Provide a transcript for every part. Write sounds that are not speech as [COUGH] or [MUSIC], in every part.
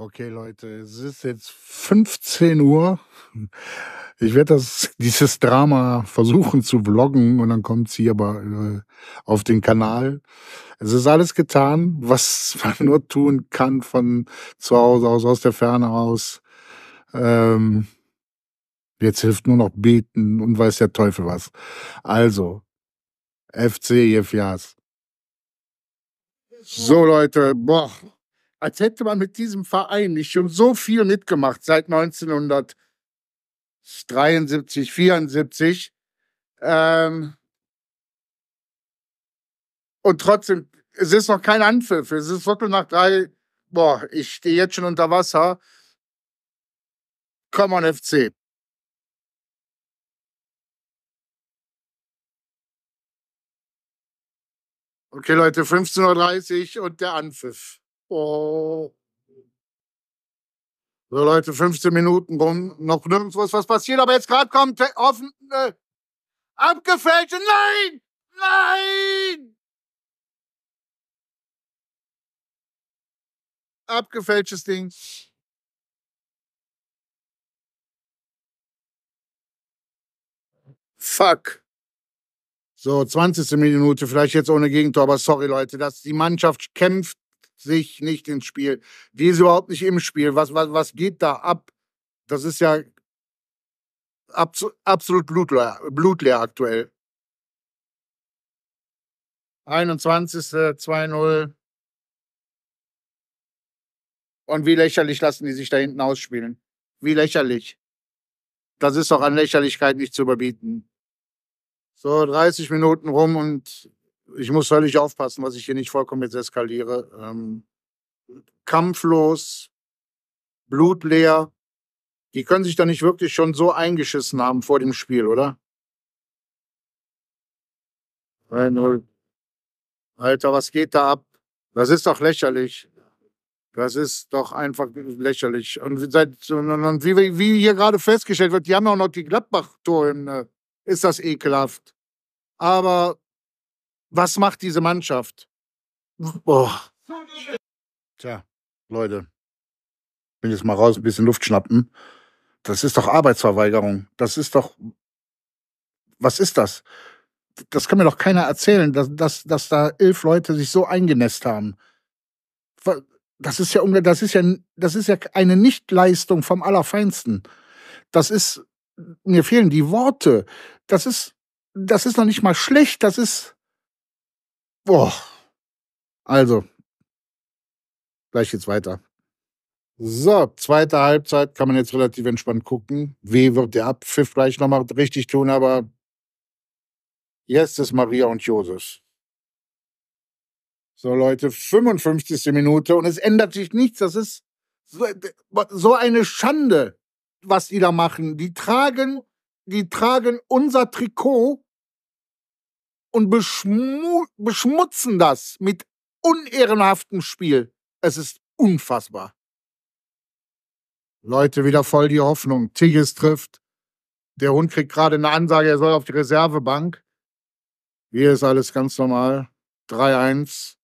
Okay, Leute, es ist jetzt 15 Uhr. Ich werde das dieses Drama versuchen zu vloggen und dann kommt sie aber äh, auf den Kanal. Es ist alles getan, was [LAUGHS] man nur tun kann von zu Hause aus, aus der Ferne aus. Ähm, jetzt hilft nur noch beten und weiß der Teufel was. Also, FC Jefias. So Leute, boah als hätte man mit diesem Verein nicht schon so viel mitgemacht seit 1973, 1974. Ähm und trotzdem, es ist noch kein Anpfiff. Es ist Viertel nach drei. Boah, ich stehe jetzt schon unter Wasser. Come on, FC. Okay, Leute, 15.30 Uhr und der Anpfiff. Oh. So Leute, 15 Minuten rum, noch nirgendwo ist was passiert, aber jetzt gerade kommt offen äh, abgefälschte. Nein! Nein! Abgefälschtes Ding. Fuck. So, 20. Minute, vielleicht jetzt ohne Gegentor, aber sorry Leute, dass die Mannschaft kämpft sich nicht ins Spiel. Die ist überhaupt nicht im Spiel. Was, was, was geht da ab? Das ist ja abso absolut blutleer, blutleer aktuell. 21. 2-0. Und wie lächerlich lassen die sich da hinten ausspielen. Wie lächerlich. Das ist doch an Lächerlichkeit nicht zu überbieten. So, 30 Minuten rum und ich muss völlig aufpassen, was ich hier nicht vollkommen jetzt eskaliere. Ähm, kampflos, blutleer. Die können sich da nicht wirklich schon so eingeschissen haben vor dem Spiel, oder? 3-0. Alter, was geht da ab? Das ist doch lächerlich. Das ist doch einfach lächerlich. Und, seit, wie, wie, hier gerade festgestellt wird, die haben auch noch die Gladbach-Tore. Äh, ist das ekelhaft. Aber was macht diese Mannschaft? Boah. Tja, Leute, bin jetzt mal raus, ein bisschen Luft schnappen. Das ist doch Arbeitsverweigerung. Das ist doch. Was ist das? Das kann mir doch keiner erzählen, dass, dass, dass da elf Leute sich so eingenässt haben. Das ist ja, das ist ja, das ist ja eine Nichtleistung vom Allerfeinsten. Das ist, mir fehlen die Worte. Das ist, das ist noch nicht mal schlecht. Das ist, Boah. Also, gleich geht's weiter. So, zweite Halbzeit kann man jetzt relativ entspannt gucken. W wird der Abpfiff gleich nochmal richtig tun, aber jetzt ist Maria und Josef. So, Leute, 55. Minute und es ändert sich nichts. Das ist so, so eine Schande, was die da machen. Die tragen, die tragen unser Trikot und beschmu beschmutzen das mit unehrenhaftem Spiel. Es ist unfassbar. Leute, wieder voll die Hoffnung. Tigges trifft. Der Hund kriegt gerade eine Ansage, er soll auf die Reservebank. Hier ist alles ganz normal. 3-1.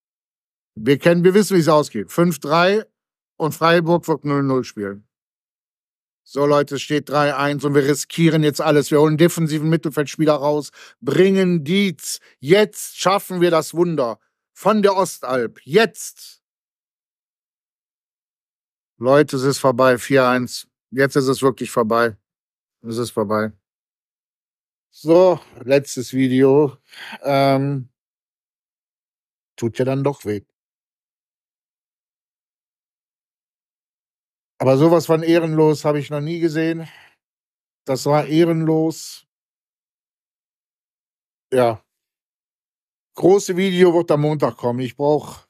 Wir kennen, wir wissen, wie es ausgeht. 5-3 und Freiburg wird 0-0 spielen. So, Leute, es steht 3-1 und wir riskieren jetzt alles. Wir holen defensiven Mittelfeldspieler raus, bringen Dietz. Jetzt schaffen wir das Wunder. Von der Ostalb. Jetzt. Leute, es ist vorbei. 4-1. Jetzt ist es wirklich vorbei. Es ist vorbei. So, letztes Video. Ähm, tut ja dann doch weh. Aber sowas von ehrenlos habe ich noch nie gesehen. Das war ehrenlos. Ja. Große Video wird am Montag kommen. Ich brauche ein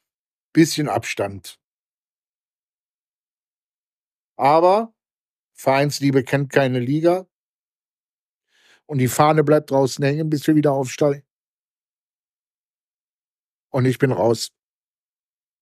bisschen Abstand. Aber Vereinsliebe kennt keine Liga. Und die Fahne bleibt draußen hängen, bis wir wieder aufsteigen. Und ich bin raus.